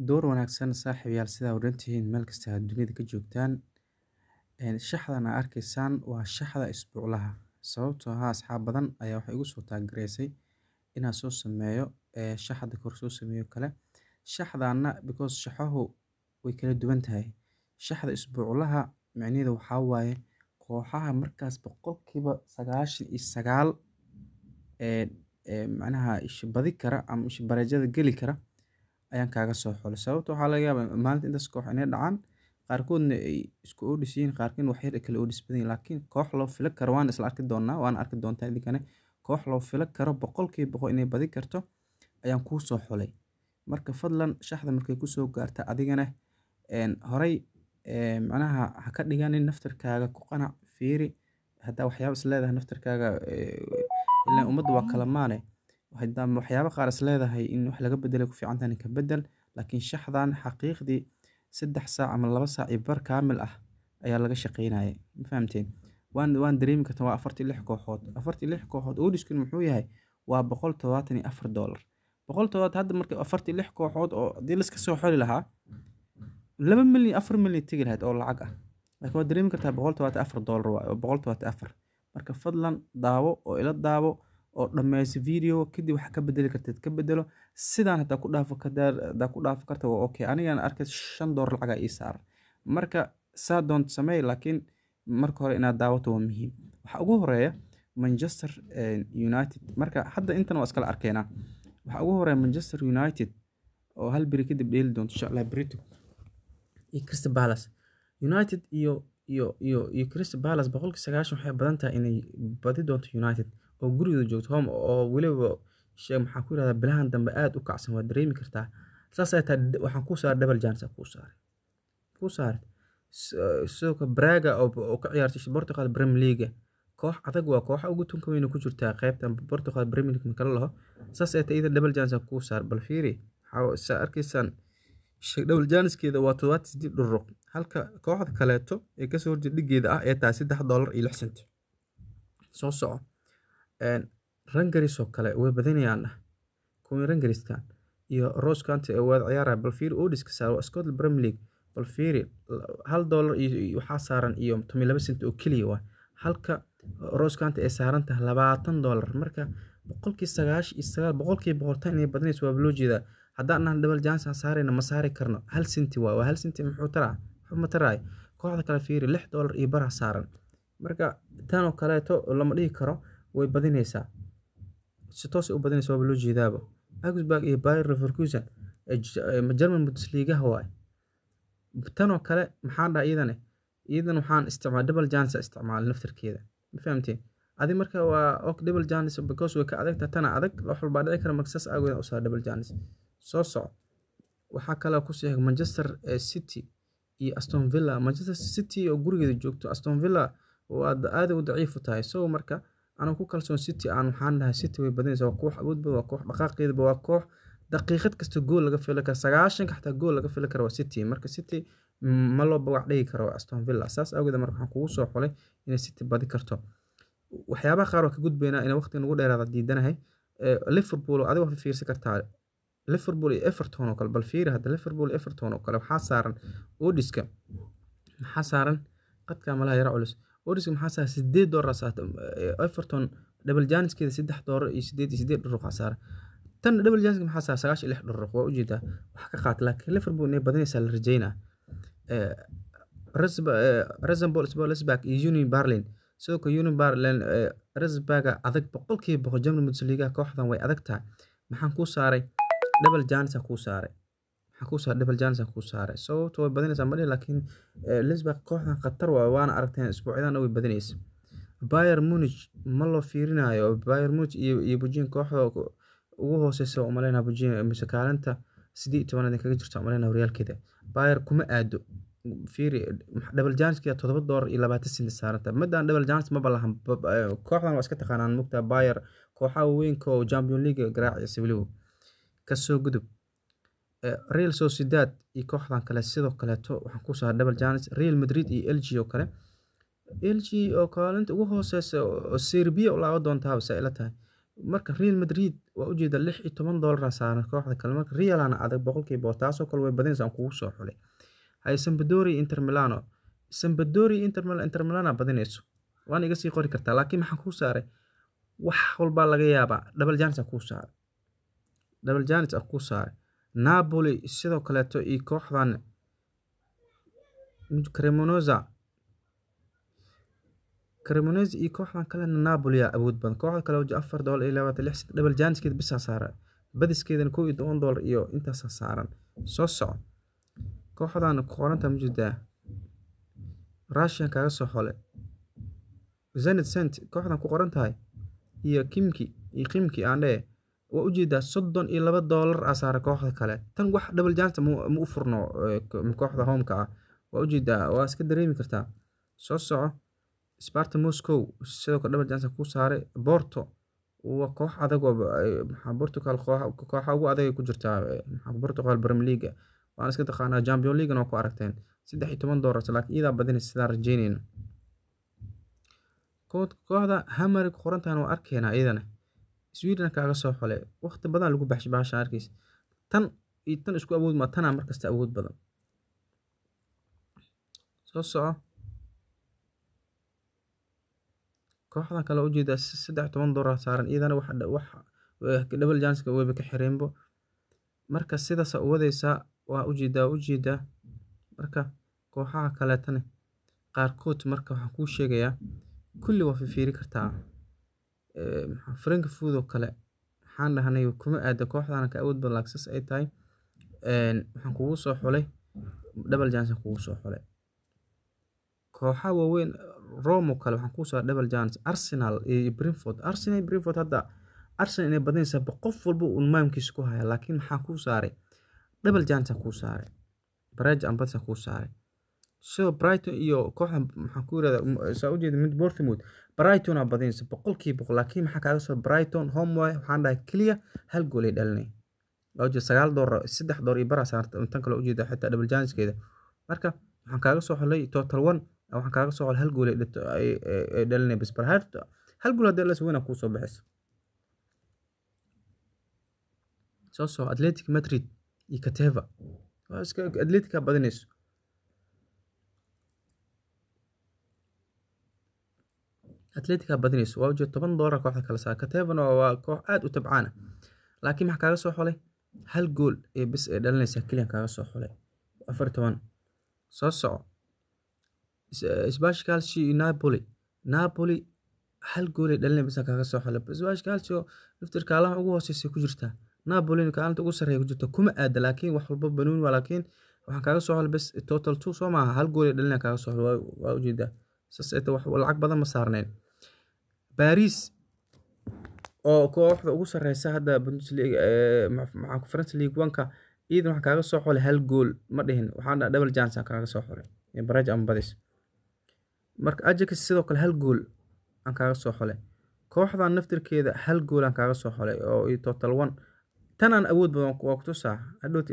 Door wanaagsan saaxiibayaal sida odhantihiin meel kasta aad dunida ka joogtaan. Een shaxdan aad arkaysaan waa shaxda isbuuclaha. Sababtoo ah asxaab badan ayaa waxay igu soo taagreysay inaan soo sameeyo ee shaxda kor soo sameeyo kale. Shaxdaana because shaxahu way kala duwan tahay. Shaxda isbuuclaha micnihiidu waxaa waaye kooxaha markaas boqolkiiba sagaashan iyo sagaal ee macnaha ish badi kara ama ish barajada geli kara ayaan kaaga soo xulay sababta waxaa laga yaabaa maalinta intaas koox inay dhacaan qaarkoodna ay isku oodhis yihiin qaarkiin wax yar kala badan yihiin laakiin koox loo fila karo waan isla arki doonaa waana arki doontaa idinkane koox loo fila karo boqolkiiba boqol inay badi karto ayaan kuu soo xulay marka fadlan shaxda markay kusoo gaarta adigana horey macnaha ha ka dhiganin naftarkaaga ku qanac fiiri haddaa waxyaaba is leedahay naftarkaaga ilaan ummadda waa kala maane waxyaaba qaar is leedahay in wax laga bedelo ku fiican tahay ka bedel laakiin shaxdan xaqiiqdii saddex saac ama laba saac iyo bar kaamil ah ayaa laga shaqeynayay ma fahamteen waan waan dareemi kartaa waa afartii lix kooxood afartii lix kooxood odiskan muxuu yahay waa boqol todobaatan iyo afar dollar boqol todobaatan hadda marka afartii lix kooxood oo haddii laska soo xoli lahaa laba milyan afar milyan tegi lahayd oo lacag ah laakiin waad dareemi kartaa boqol todobaatan afar dollar waay oo boqol todobaatan afar marka fadlan daawo oo ila daawo oo dhammayso video kadib waxaa ka bedeli kartid ka bedelo sidaan hadaa ku ku dhaafo karta waa okay anigana arkay shan door lacagaa ii saaran marka saa doonta sameey laakiin marka hore inaad daawato waa muhiim waxaa ugu horeeya manchester eh, united marka hadda intan waa iskala arkeynaa waxaa ugu horeeya manchester united oo hal beri kadib dheeli doonto insha allah iyo crystal palace united iyo iyo iyo iyo crystal palace boqolkii sagaashan waxay badan tahay inay badi doonto united oo guriga joogto home oo waliba maxaan ku irahdaa bilahan dambe aad u kacsan waad dareemi kartaa saas ay waxaan kuu saaray double chance kuu saaray kuu saaray sidoo kale Braga oo ka ciyaartay Portugal Premier League koox adag waa kooxa ugu tunka ku jirtaa qaybtan Portugal Premier League kala laho saas ay tahay double chance kuu saaray bal fiiri waxa arkaysaan double chance waa toddobaad sidii dhuruq halka kooxda kaleeto ee kasoo horjeeda dhigeeda ah ee tahay 3 dollar iyo 6 sent soo soco Rangaris oo kale way badanayaan kuwan Rangariska iyo Rose County waa ciyaaraya bal fiiri Odiska saaran waa Scotland Premier League bal fiiri hal doolar iyo waxaa saaran iyo toban laba sent oo keliya waa halka Rose County ay saaran tahay labaatan doolar marka boqolkii sagaash iyo sagaal boqolkii boqoltaan inay badanayso waa loo jeedaa haddaan nahan double saarayna ma saari karno hal senti waa waa hal senti muxuu taraa ma taraay kooxda kale fiiri lix doolar iyo bara saaran marka tan oo kaleeto lama dhihi karo way badineysaa si toos ay u badineysaa waaba loo jeedaaba Augsburg iyo Bayer Leverkusen German Bundesliga waay tan kale maxaan dhahaa iyadana iyadan waxaan isticmaal double chance isticmaal naftirkeeda ma fahamteen adi marka waa ok double chance because way ka adagta tana adag wax walba dhici kara maksas aagood u saa double chance soo soco waxaa kale ku sii Manchester City iyo Aston Villa Manchester City oo gurigeeda joogto Aston Villa waa aad u daciif tahay soo marka Aniga ku kalsoon City aan maxaan dhahay City way badanaysaa waa koox awood badan waa koox dhaqaaqeedaba waa koox daqiiqad kasta gool laga fili karo sagaashanka xataa gool laga fili kara waa City marka City mm, ma loo bagac dhigi karo Aston Villa saas awgeed marka waxaan kugu soo xulay inay City badi karto waxyaabaha qaar waa ka gudbaynaa inay waqti nagu dheeraada diidanahay Liverpool adiga waxaad fiirsan kartaa Liverpool iyo Everton oo kale bal fiiri hadda Liverpool iyo Everton oo kale waxaa saaran Odiska maxaa saaran qadka malaha yara culus Warriors maxaa saaray sideed door saaray um, Everton double jankeeda saddex door iyo sideed iyo sideed dhuruq saaray tan double jankeeda maxaa saaray sagaashan iyo lix dhuruq waa ujeedaa wax ka qaat laakiin Liverpool inay badanaysaa la rajeynaa Rosenborg Spolsberg iyo Union Berlin sidoo kale Union Berlin Rosenborg adag boqolkiiba boqol German Bundesliga kooxdan way adag tahay maxaan kuu saaray double chance kuu saaray double chance kuu saare sababta eh, Bayern Munich ma loo fiirinayo Bayern Munich iyo Bujin kooxda ugu hooseysa u Bujin mise kaalinta sidii tobanaad kaga jirta u horyaalkeeda Bayern kuma aado fiiri double chance-ka toddoba doolar iyo labaatan sent saaranta midaan double chance maba lahan eh, kooxdan waa iska taqaanaan mugtaa Bayern kooxaha waaweynka oo Champions League garaaciya sawiligu ka soo gudub Real Sociedad iyo kooxdan kale sidoo kaleeto waxaan ku soo double chance Real Madrid iyo LG oo kale LG oo kaalinta ugu hooseysa oo Serie B u laaban ila tahay marka Real Madrid waa ujeeda lix iyo toban doolara saaran kooxda kale marka Realana adag boqolkiiba taasoo kale way badanaysa aan kugu soo xulay hay Sampdoria Inter Milano Sampdoria Inter Milano Inter Milano badanayso waana iga sii qori kartaa laakiin maxaan kuu saaray wax walbaa laga yaabaa double chance aan kuu saaray double chance aan kuu saaray Napoli sidoo kaleeto iyo kooxdan Cremonesa Cremonese iyo kooxdan kalena Napoli yaa awood badan kooxda kale waja afar dolar iyo labaatan lix double jaaniskeeda bisaa saara badiskeedana kow iyo toban dolar iyo intaasa saaran soo soco kooxdan qoranta majeedaa Russian kaaga soo xole Zenit sent kooxdan ku qoran tahay iyo Kimki iyo qimki aan dhehe waa ujeedaa soddon iyo laba doolar aa saara kooxda kale tan wax double jansa ma u furno kooxda hoomka ah waa ujeedaa waa iska dareemi kartaa soo soco sparta moscow sidoo kale double jansa ku saaray borto waa koox adagoo maxaa portugal kooxa ugu adag ku jirtaa maxaa portugal brem leaga waan iska taqaanaa champion leagan oo ku aragteen saddex iyo toban doolarse laakiin iyadaa badinaysa sidaa rajeynayna kooxda hamari ku qorantahan waa arkeenaa iyadana sweden kaaga soo xole waqti badan lagu baxsh baasha arkiis tan iyo tan isku awood maa tanaa markasta awood badan soo soco kooxdan kale u saddex toban doolar saaran iyadana wax dhebal janska eh, ka xireenbo marka sidaasa u waa ujeedaa ujeedaa marka kooxaha kaleetane qaarkood marka waxaan kuu sheegayaa kulli waa fifiiri kartaa Ehm, Frank food kale waxaan dhahnay kuma aado kooxdana ka awood badan laakiin ay tahay waxaan kugu soo xulay double chance kugu soo xulay kooxaha waaweyn Rome kale waxaan kugu soo double chance Arsenal iyo Brentford Arsenal Brentford hadda Arsenal inay badanaysaa qof walba uu maamkiisa ku haya laakiin maxaa kuu saaray double chance aan saaray baraaja ambadsa kuu saaray sidoo brighton iyo kooxda maxaan ku irahda saa ujeeda mid borthamouth brighton aa badinaysa boqol kiiba boqol laakiin maxaa kaaga soo brighton homeway waxaan dhahay keliya hal gool dhalinay waa sagaal door saddex door iyo baraa saarta tan kale ujeeda xitaa double chancekeeda marka waxaan kaaga soo xolay total one waxaan kaaga soo xolay hal gool ay dhalinay bas hal gool haddii las weyna kuu soo soo soo atletic madrid iyo kateva atletica badinayso Atletico badinayso waa ujeed toban doolar kooxda kale Sakatevana waa koox aad u tabcaan laakiin maxaa kaaga soo xolay hal gool ee bes ee dhalinaysa kaliya kaaga soo xolay afar toban soo soco Spurs eh, Napoli Napoli hal gool ee dhalinay bes kaaga soo xolay Spurs Calcio laftir kaalmaha ugu hooseysa ku jirta Napoli kaalinta ugu sarreeya ku jirta kuma aada laakiin wax walba banuun waa laakiin waxaa kaaga soo xolay bes eh, total two soo maaha hal gool ee dhalinay kaaga soo xolay waa ujeedaa saas ay wax lacag badan ma saarneen baris oo kooxda ugu sareysa hadda Bundesliga ee France League One-ka iyadana waxaa kaga soo xulay hal gool madihin waxaan dhahay double chance ah aan soo xulay iyo ama Badis marka Ajax sidoo kale hal gool aan kaaga soo xulay kooxdan naftirkeeda hal gool aan kaga soo xulay oo iyo total one tan awood badan waa ku tusaa hadhowta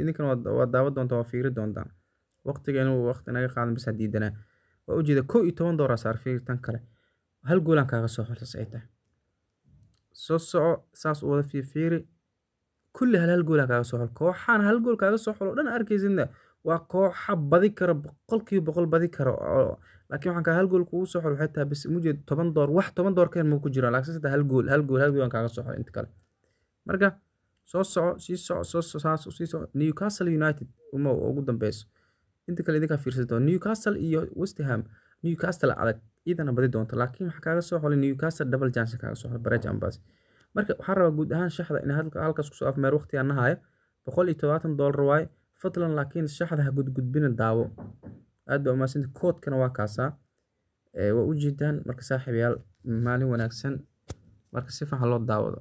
waa daawan doontaa waa fiiri doontaan waqtiga inuu waqti naga qaadan bas diidanaa waa ujeeda kow iyo toban dooraa saar fiiri kale hal gool kaaga soo hortas ay ah. tahay soo soco saas u wada fiirfiiri kulli hal hal gool kaaga soo xol kooxaan hal gool kaaga soo xol oo dhan arkaysidna waa kooxa badi kara boqolkiiba boqol badi kara oo laakiin waxaan kaa hal gool kugu soo xol waxay tahay bas mujeed toban door wax toban door ka ma ku jiraan laakiin saddex hal gool hal gool hal gool kaaga soo xol inta kale marka soo soco sii soco soo soco saas sii soco Newcastle United uma ugu dambeyso inta kale idinkaa fiirsato Newcastle iyo West Newcastle adag ciidana badi doonta laakiin waxaa kaaga soo xolay newcastle double chance kaaga soo xolay baraj ambas marka waxaa rabaa guud ahaan shaxda in halkaas kusoo afmeer waqtigaan nahaayo boqol iyo todobaatan doolar waaye fadlan laakiin shaxda ha gudgudbina daawo aad baa umaadsanta koodkana waa kaasaa waa u jeedaan marka saaxiibayaal maalin wanaagsan marka si faxa loo daawado